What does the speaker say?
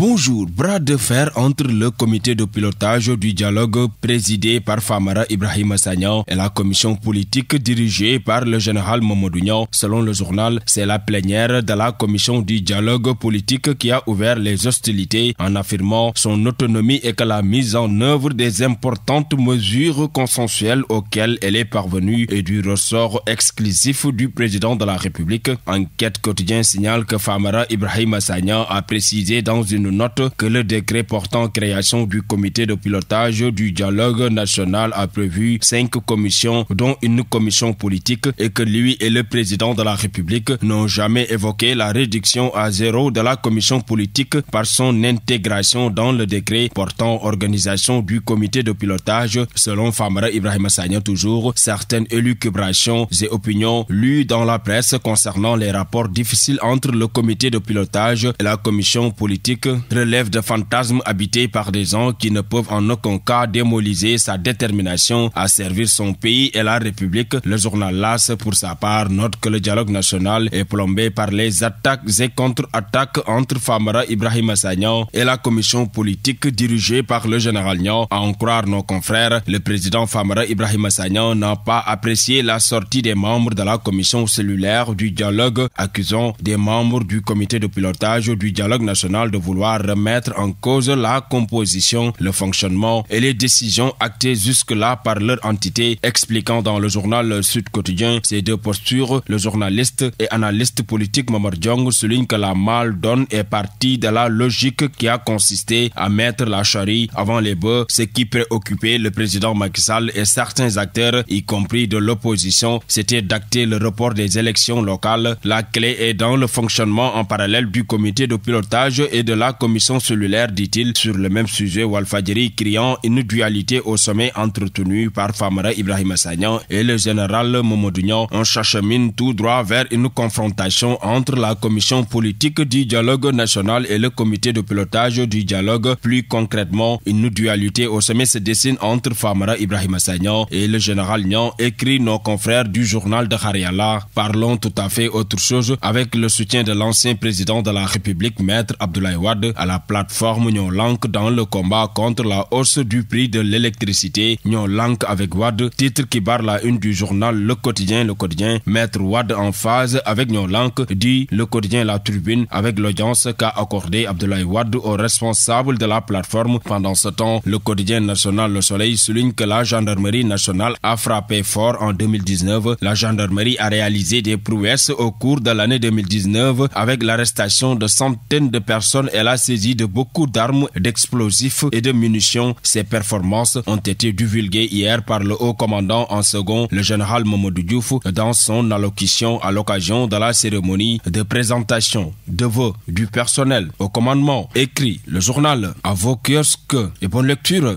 Bonjour, bras de fer entre le comité de pilotage du dialogue présidé par Famara Ibrahim Sagnan et la commission politique dirigée par le général Mamodounian. Selon le journal, c'est la plénière de la commission du dialogue politique qui a ouvert les hostilités en affirmant son autonomie et que la mise en œuvre des importantes mesures consensuelles auxquelles elle est parvenue est du ressort exclusif du président de la République. Enquête quotidienne signale que Famara Ibrahim Sagnan a précisé dans une note que le décret portant création du comité de pilotage du dialogue national a prévu cinq commissions, dont une commission politique, et que lui et le président de la République n'ont jamais évoqué la réduction à zéro de la commission politique par son intégration dans le décret portant organisation du comité de pilotage. Selon Famara Ibrahim Sagna, toujours, certaines élucubrations et opinions lues dans la presse concernant les rapports difficiles entre le comité de pilotage et la commission politique relève de fantasmes habités par des gens qui ne peuvent en aucun cas démoliser sa détermination à servir son pays et la République. Le journal LAS, pour sa part, note que le dialogue national est plombé par les attaques et contre-attaques entre Famara Ibrahim Assagnan et la commission politique dirigée par le général Nian. À en croire nos confrères, le président Famara Ibrahim Assagnan n'a pas apprécié la sortie des membres de la commission cellulaire du dialogue, accusant des membres du comité de pilotage du dialogue national de vouloir remettre en cause la composition, le fonctionnement et les décisions actées jusque-là par leur entité, expliquant dans le journal Sud Quotidien ces deux postures. Le journaliste et analyste politique Mamar souligne que la donne est partie de la logique qui a consisté à mettre la charrie avant les bœufs, ce qui préoccupait le président Macky Sall et certains acteurs, y compris de l'opposition, c'était d'acter le report des élections locales. La clé est dans le fonctionnement en parallèle du comité de pilotage et de la commission cellulaire, dit-il, sur le même sujet, Walfadjeri criant une dualité au sommet entretenue par Famara Ibrahim Sagnan et le général Nyan, en chachemine tout droit vers une confrontation entre la commission politique du dialogue national et le comité de pilotage du dialogue. Plus concrètement, une dualité au sommet se dessine entre Famara Ibrahim Sagnan et le général Nyan, écrit nos confrères du journal de Khariala. Parlons tout à fait autre chose avec le soutien de l'ancien président de la République, Maître Abdoulaye Wade à la plateforme Nyon Lank dans le combat contre la hausse du prix de l'électricité. Nyon Lank avec Wad, titre qui barre la une du journal Le Quotidien. Le Quotidien, Maître Wad en phase avec Nyon Lank, dit Le Quotidien La Tribune avec l'audience qu'a accordé Abdoulaye Wad au responsable de la plateforme. Pendant ce temps, le quotidien national Le Soleil souligne que la gendarmerie nationale a frappé fort en 2019. La gendarmerie a réalisé des prouesses au cours de l'année 2019 avec l'arrestation de centaines de personnes et la saisi de beaucoup d'armes, d'explosifs et de munitions. Ces performances ont été divulguées hier par le haut commandant en second, le général Momodou Diouf, dans son allocution à l'occasion de la cérémonie de présentation de vœux du personnel au commandement. Écrit le journal à vos kiosques et bonne lecture.